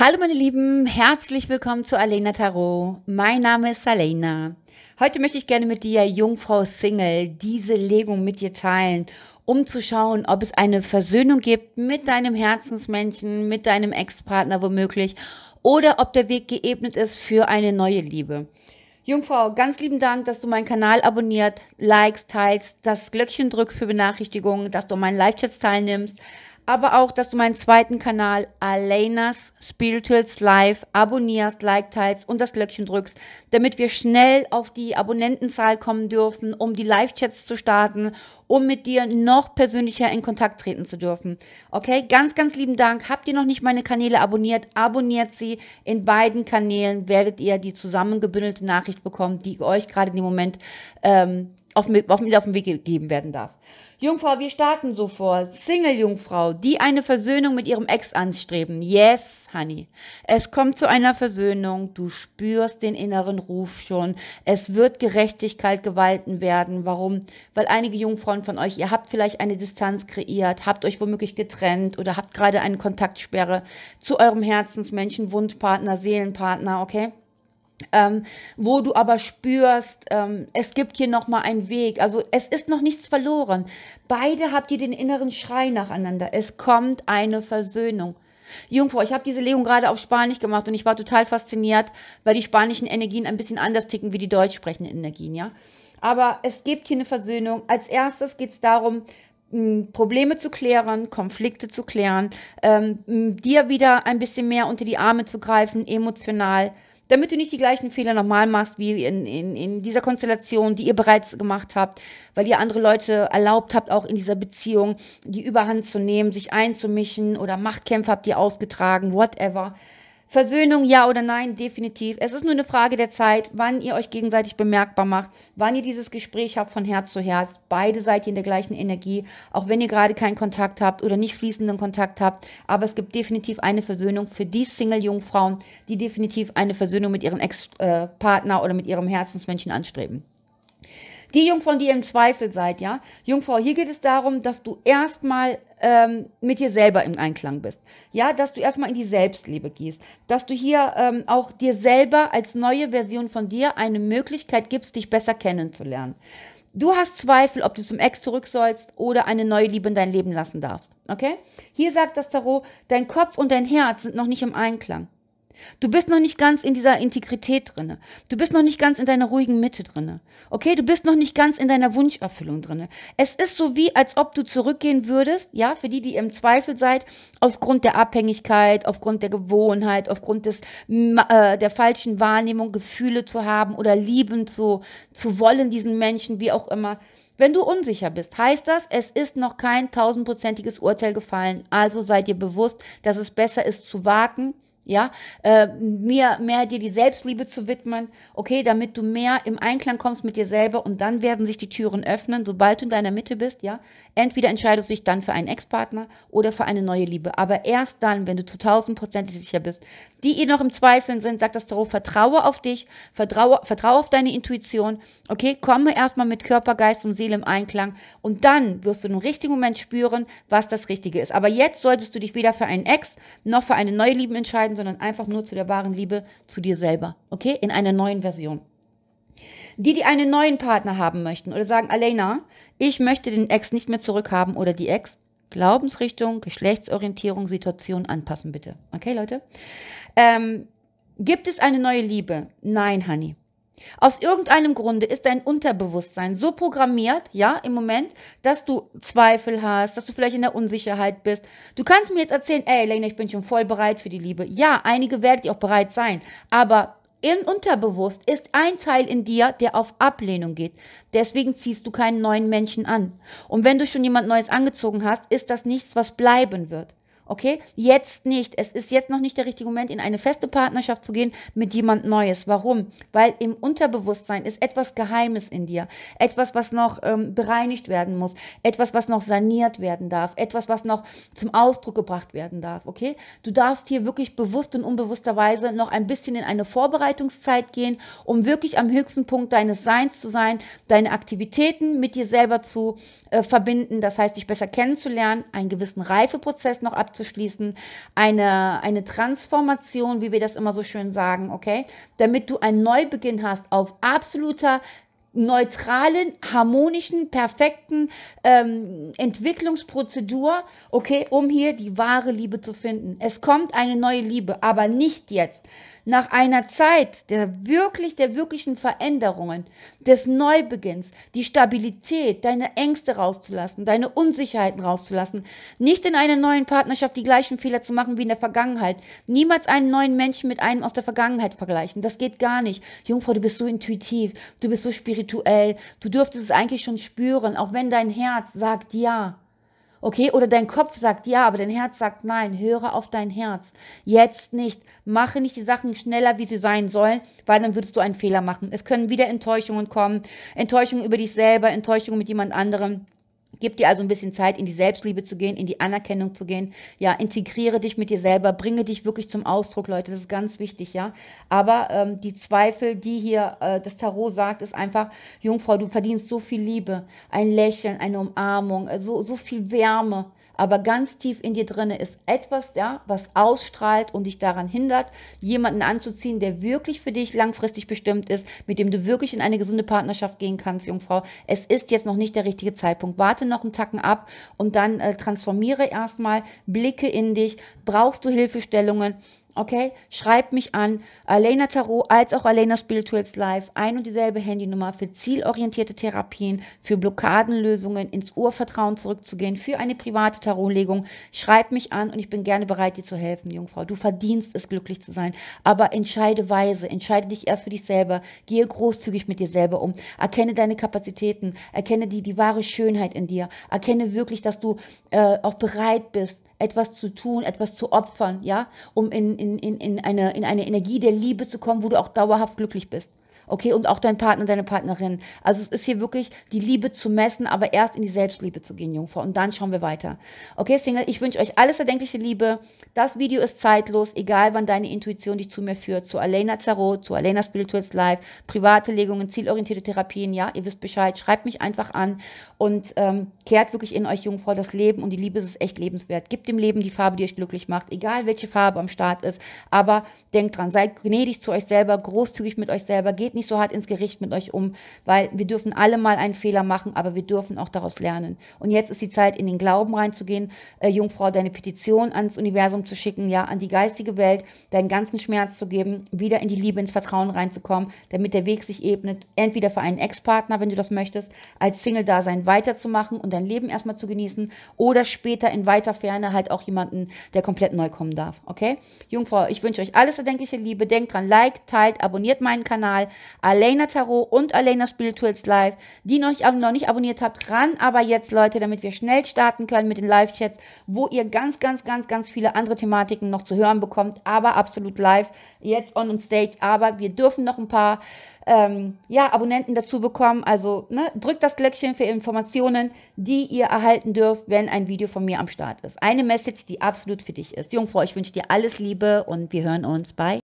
Hallo meine Lieben, herzlich willkommen zu Alena Tarot. Mein Name ist Alena. Heute möchte ich gerne mit dir, Jungfrau Single, diese Legung mit dir teilen, um zu schauen, ob es eine Versöhnung gibt mit deinem Herzensmenschen, mit deinem Ex-Partner womöglich, oder ob der Weg geebnet ist für eine neue Liebe. Jungfrau, ganz lieben Dank, dass du meinen Kanal abonniert, likes, teilst, das Glöckchen drückst für Benachrichtigungen, dass du meinen Live-Chats teilnimmst aber auch, dass du meinen zweiten Kanal Alenas Spirituals Live abonnierst, like, teilst und das Glöckchen drückst, damit wir schnell auf die Abonnentenzahl kommen dürfen, um die Live-Chats zu starten, um mit dir noch persönlicher in Kontakt treten zu dürfen. Okay, ganz, ganz lieben Dank. Habt ihr noch nicht meine Kanäle abonniert? Abonniert sie. In beiden Kanälen werdet ihr die zusammengebündelte Nachricht bekommen, die euch gerade in dem Moment ähm, auf, auf, auf den Weg gegeben werden darf. Jungfrau, wir starten sofort. Single-Jungfrau, die eine Versöhnung mit ihrem Ex anstreben. Yes, Honey. Es kommt zu einer Versöhnung. Du spürst den inneren Ruf schon. Es wird Gerechtigkeit gewalten werden. Warum? Weil einige Jungfrauen von euch, ihr habt vielleicht eine Distanz kreiert, habt euch womöglich getrennt oder habt gerade eine Kontaktsperre zu eurem Herzensmenschen, Wundpartner, Seelenpartner, okay? ähm, wo du aber spürst, ähm, es gibt hier noch mal einen Weg. Also es ist noch nichts verloren. Beide habt ihr den inneren Schrei nacheinander. Es kommt eine Versöhnung. Jungfrau, ich habe diese Legung gerade auf Spanisch gemacht und ich war total fasziniert, weil die spanischen Energien ein bisschen anders ticken wie die deutsch sprechenden Energien, ja. Aber es gibt hier eine Versöhnung. Als erstes geht es darum, Probleme zu klären, Konflikte zu klären, ähm, dir wieder ein bisschen mehr unter die Arme zu greifen, emotional damit du nicht die gleichen Fehler nochmal machst wie in, in, in dieser Konstellation, die ihr bereits gemacht habt, weil ihr andere Leute erlaubt habt, auch in dieser Beziehung die Überhand zu nehmen, sich einzumischen oder Machtkämpfe habt ihr ausgetragen, whatever. Versöhnung ja oder nein, definitiv. Es ist nur eine Frage der Zeit, wann ihr euch gegenseitig bemerkbar macht, wann ihr dieses Gespräch habt von Herz zu Herz. Beide seid ihr in der gleichen Energie, auch wenn ihr gerade keinen Kontakt habt oder nicht fließenden Kontakt habt. Aber es gibt definitiv eine Versöhnung für die Single-Jungfrauen, die definitiv eine Versöhnung mit ihrem Ex-Partner oder mit ihrem Herzensmenschen anstreben. Die Jungfrauen, die ihr im Zweifel seid, ja. Jungfrau, hier geht es darum, dass du erstmal ähm, mit dir selber im Einklang bist. Ja, dass du erstmal in die Selbstliebe gehst. Dass du hier ähm, auch dir selber als neue Version von dir eine Möglichkeit gibst, dich besser kennenzulernen. Du hast Zweifel, ob du zum Ex zurück sollst oder eine neue Liebe in dein Leben lassen darfst. Okay? Hier sagt das Tarot, dein Kopf und dein Herz sind noch nicht im Einklang. Du bist noch nicht ganz in dieser Integrität drinne. Du bist noch nicht ganz in deiner ruhigen Mitte drinne. Okay, du bist noch nicht ganz in deiner Wunscherfüllung drinne. Es ist so wie, als ob du zurückgehen würdest, ja, für die, die im Zweifel seid, aufgrund der Abhängigkeit, aufgrund der Gewohnheit, aufgrund des, äh, der falschen Wahrnehmung, Gefühle zu haben oder lieben zu, zu wollen, diesen Menschen, wie auch immer. Wenn du unsicher bist, heißt das, es ist noch kein tausendprozentiges Urteil gefallen. Also seid ihr bewusst, dass es besser ist zu warten, ja, äh, mehr, mehr dir die Selbstliebe zu widmen, okay, damit du mehr im Einklang kommst mit dir selber und dann werden sich die Türen öffnen, sobald du in deiner Mitte bist, ja. Entweder entscheidest du dich dann für einen Ex-Partner oder für eine neue Liebe, aber erst dann, wenn du zu 1000% sicher bist. Die, ihr noch im Zweifeln sind, sagt das darauf, vertraue auf dich, vertraue, vertraue auf deine Intuition, okay, komme erstmal mit Körper, Geist und Seele im Einklang und dann wirst du im richtigen Moment spüren, was das Richtige ist. Aber jetzt solltest du dich weder für einen Ex noch für eine neue Liebe entscheiden, bleiben, sondern einfach nur zu der wahren Liebe zu dir selber. Okay? In einer neuen Version. Die, die einen neuen Partner haben möchten oder sagen, Alena, ich möchte den Ex nicht mehr zurückhaben oder die Ex, Glaubensrichtung, Geschlechtsorientierung, Situation anpassen bitte. Okay, Leute? Ähm, gibt es eine neue Liebe? Nein, Honey. Aus irgendeinem Grunde ist dein Unterbewusstsein so programmiert, ja, im Moment, dass du Zweifel hast, dass du vielleicht in der Unsicherheit bist. Du kannst mir jetzt erzählen, ey, Elena, ich bin schon voll bereit für die Liebe. Ja, einige werden ihr auch bereit sein, aber im Unterbewusst ist ein Teil in dir, der auf Ablehnung geht. Deswegen ziehst du keinen neuen Menschen an. Und wenn du schon jemand Neues angezogen hast, ist das nichts, was bleiben wird. Okay, jetzt nicht. Es ist jetzt noch nicht der richtige Moment, in eine feste Partnerschaft zu gehen mit jemand Neues. Warum? Weil im Unterbewusstsein ist etwas Geheimes in dir. Etwas, was noch ähm, bereinigt werden muss. Etwas, was noch saniert werden darf. Etwas, was noch zum Ausdruck gebracht werden darf. Okay, du darfst hier wirklich bewusst und unbewussterweise noch ein bisschen in eine Vorbereitungszeit gehen, um wirklich am höchsten Punkt deines Seins zu sein, deine Aktivitäten mit dir selber zu äh, verbinden. Das heißt, dich besser kennenzulernen, einen gewissen Reifeprozess noch abzuschließen abzuschließen, eine, eine Transformation, wie wir das immer so schön sagen, okay? Damit du einen Neubeginn hast auf absoluter neutralen, harmonischen, perfekten ähm, Entwicklungsprozedur, okay, um hier die wahre Liebe zu finden. Es kommt eine neue Liebe, aber nicht jetzt nach einer Zeit der wirklich, der wirklichen Veränderungen, des Neubeginns, die Stabilität, deine Ängste rauszulassen, deine Unsicherheiten rauszulassen, nicht in einer neuen Partnerschaft die gleichen Fehler zu machen wie in der Vergangenheit, niemals einen neuen Menschen mit einem aus der Vergangenheit vergleichen, das geht gar nicht. Jungfrau, du bist so intuitiv, du bist so spirituell, du dürftest es eigentlich schon spüren, auch wenn dein Herz sagt ja. Okay, oder dein Kopf sagt ja, aber dein Herz sagt nein. Höre auf dein Herz. Jetzt nicht. Mache nicht die Sachen schneller, wie sie sein sollen, weil dann würdest du einen Fehler machen. Es können wieder Enttäuschungen kommen. Enttäuschungen über dich selber, Enttäuschungen mit jemand anderem. Gib dir also ein bisschen Zeit, in die Selbstliebe zu gehen, in die Anerkennung zu gehen. Ja, integriere dich mit dir selber, bringe dich wirklich zum Ausdruck, Leute. Das ist ganz wichtig, ja. Aber ähm, die Zweifel, die hier äh, das Tarot sagt, ist einfach, Jungfrau, du verdienst so viel Liebe, ein Lächeln, eine Umarmung, äh, so, so viel Wärme aber ganz tief in dir drinne ist etwas, ja, was ausstrahlt und dich daran hindert, jemanden anzuziehen, der wirklich für dich langfristig bestimmt ist, mit dem du wirklich in eine gesunde Partnerschaft gehen kannst, Jungfrau. Es ist jetzt noch nicht der richtige Zeitpunkt. Warte noch einen Tacken ab und dann äh, transformiere erstmal, blicke in dich, brauchst du Hilfestellungen, Okay, schreibt mich an, Alena Tarot als auch Alena Spirituals Live, ein und dieselbe Handynummer für zielorientierte Therapien, für Blockadenlösungen, ins Urvertrauen zurückzugehen, für eine private Tarotlegung. Schreibt mich an und ich bin gerne bereit, dir zu helfen, Jungfrau. Du verdienst es, glücklich zu sein, aber entscheide weise, entscheide dich erst für dich selber, gehe großzügig mit dir selber um, erkenne deine Kapazitäten, erkenne die, die wahre Schönheit in dir, erkenne wirklich, dass du äh, auch bereit bist, etwas zu tun, etwas zu opfern, ja, um in, in, in, in, eine, in eine Energie der Liebe zu kommen, wo du auch dauerhaft glücklich bist. Okay, und auch dein Partner, deine Partnerin. Also es ist hier wirklich die Liebe zu messen, aber erst in die Selbstliebe zu gehen, Jungfrau. Und dann schauen wir weiter. Okay, Single, ich wünsche euch alles erdenkliche Liebe. Das Video ist zeitlos, egal wann deine Intuition dich zu mir führt. Zu Alena Zarot, zu Alena Spirituals Live, private Legungen, zielorientierte Therapien. Ja, ihr wisst Bescheid. Schreibt mich einfach an und ähm, kehrt wirklich in euch, Jungfrau, das Leben. Und die Liebe ist echt lebenswert. Gebt dem Leben die Farbe, die euch glücklich macht. Egal, welche Farbe am Start ist. Aber denkt dran, seid gnädig zu euch selber, großzügig mit euch selber. Geht geht nicht so hart ins Gericht mit euch um, weil wir dürfen alle mal einen Fehler machen, aber wir dürfen auch daraus lernen. Und jetzt ist die Zeit, in den Glauben reinzugehen, äh, Jungfrau, deine Petition ans Universum zu schicken, ja, an die geistige Welt, deinen ganzen Schmerz zu geben, wieder in die Liebe, ins Vertrauen reinzukommen, damit der Weg sich ebnet, entweder für einen Ex-Partner, wenn du das möchtest, als Single-Dasein weiterzumachen und dein Leben erstmal zu genießen oder später in weiter Ferne halt auch jemanden, der komplett neu kommen darf, okay? Jungfrau, ich wünsche euch alles erdenkliche Liebe, denkt dran, like, teilt, abonniert meinen Kanal, Alena Tarot und Alena Spirituals Live. Die noch nicht, noch nicht abonniert habt, ran aber jetzt, Leute, damit wir schnell starten können mit den Live-Chats, wo ihr ganz, ganz, ganz, ganz viele andere Thematiken noch zu hören bekommt, aber absolut live, jetzt on stage. Aber wir dürfen noch ein paar ähm, ja, Abonnenten dazu bekommen. Also ne, drückt das Glöckchen für Informationen, die ihr erhalten dürft, wenn ein Video von mir am Start ist. Eine Message, die absolut für dich ist. Jungfrau, ich wünsche dir alles Liebe und wir hören uns Bye.